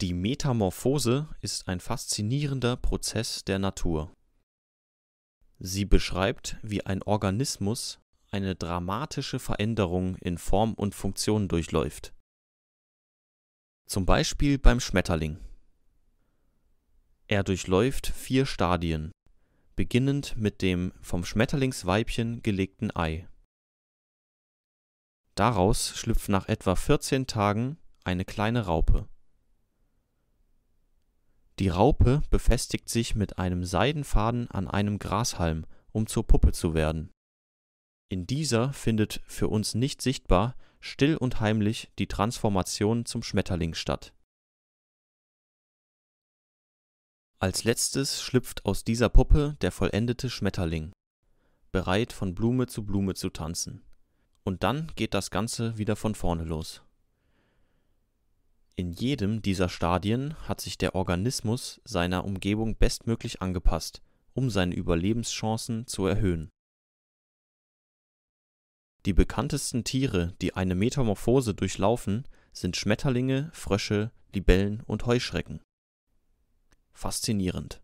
Die Metamorphose ist ein faszinierender Prozess der Natur. Sie beschreibt, wie ein Organismus eine dramatische Veränderung in Form und Funktion durchläuft. Zum Beispiel beim Schmetterling. Er durchläuft vier Stadien, beginnend mit dem vom Schmetterlingsweibchen gelegten Ei. Daraus schlüpft nach etwa 14 Tagen eine kleine Raupe die Raupe befestigt sich mit einem Seidenfaden an einem Grashalm, um zur Puppe zu werden. In dieser findet, für uns nicht sichtbar, still und heimlich die Transformation zum Schmetterling statt. Als letztes schlüpft aus dieser Puppe der vollendete Schmetterling, bereit von Blume zu Blume zu tanzen. Und dann geht das Ganze wieder von vorne los in jedem dieser Stadien hat sich der Organismus seiner Umgebung bestmöglich angepasst, um seine Überlebenschancen zu erhöhen. Die bekanntesten Tiere, die eine Metamorphose durchlaufen, sind Schmetterlinge, Frösche, Libellen und Heuschrecken. Faszinierend